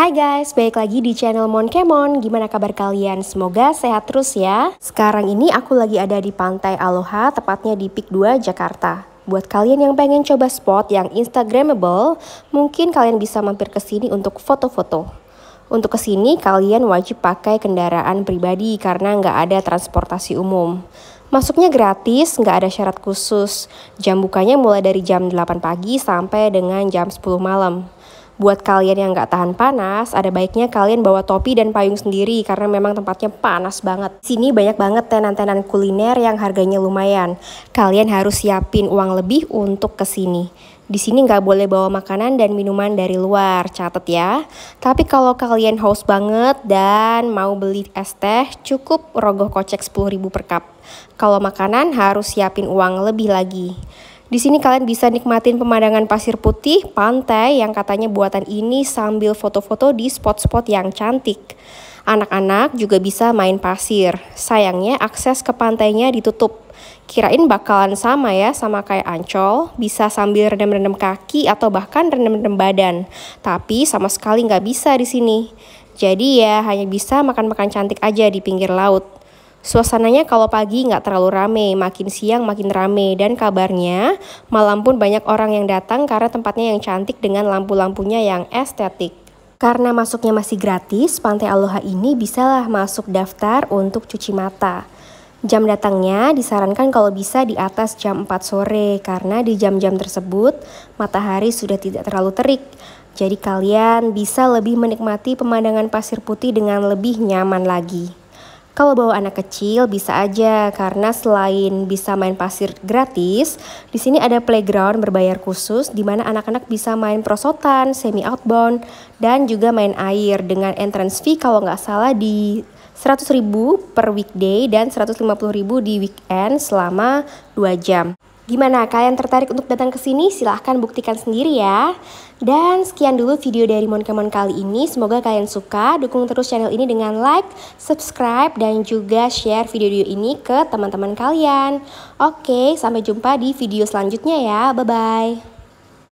Hai guys, balik lagi di channel Monkemon. Gimana kabar kalian? Semoga sehat terus ya. Sekarang ini aku lagi ada di Pantai Aloha, tepatnya di Pik 2, Jakarta. Buat kalian yang pengen coba spot yang instagramable, mungkin kalian bisa mampir ke sini untuk foto-foto. Untuk kesini kalian wajib pakai kendaraan pribadi karena nggak ada transportasi umum. Masuknya gratis, nggak ada syarat khusus. Jam bukanya mulai dari jam 8 pagi sampai dengan jam 10 malam. Buat kalian yang gak tahan panas, ada baiknya kalian bawa topi dan payung sendiri karena memang tempatnya panas banget. Sini banyak banget tenan-tenan kuliner yang harganya lumayan. Kalian harus siapin uang lebih untuk kesini. Di sini nggak boleh bawa makanan dan minuman dari luar, catet ya. Tapi kalau kalian haus banget dan mau beli es teh, cukup rogoh kocek 10.000 per cup. Kalau makanan harus siapin uang lebih lagi. Di sini kalian bisa nikmatin pemandangan pasir putih, pantai yang katanya buatan ini sambil foto-foto di spot-spot yang cantik. Anak-anak juga bisa main pasir. Sayangnya akses ke pantainya ditutup. Kirain bakalan sama ya sama kayak Ancol, bisa sambil rendam-rendam kaki atau bahkan rendam-rendam badan. Tapi sama sekali nggak bisa di sini. Jadi ya hanya bisa makan-makan cantik aja di pinggir laut. Suasananya kalau pagi nggak terlalu rame, makin siang makin rame, dan kabarnya malam pun banyak orang yang datang karena tempatnya yang cantik dengan lampu-lampunya yang estetik. Karena masuknya masih gratis, Pantai Aloha ini bisalah masuk daftar untuk cuci mata. Jam datangnya disarankan kalau bisa di atas jam 4 sore karena di jam-jam tersebut matahari sudah tidak terlalu terik. Jadi kalian bisa lebih menikmati pemandangan pasir putih dengan lebih nyaman lagi. Kalau bawa anak kecil bisa aja karena selain bisa main pasir gratis, di sini ada playground berbayar khusus di mana anak-anak bisa main prosotan, semi outbound, dan juga main air dengan entrance fee kalau nggak salah di 100.000 per weekday dan 150.000 di weekend selama 2 jam. Gimana, kalian tertarik untuk datang ke sini? Silahkan buktikan sendiri ya. Dan sekian dulu video dari Monkamon kali ini. Semoga kalian suka. Dukung terus channel ini dengan like, subscribe, dan juga share video video ini ke teman-teman kalian. Oke, sampai jumpa di video selanjutnya ya. Bye-bye.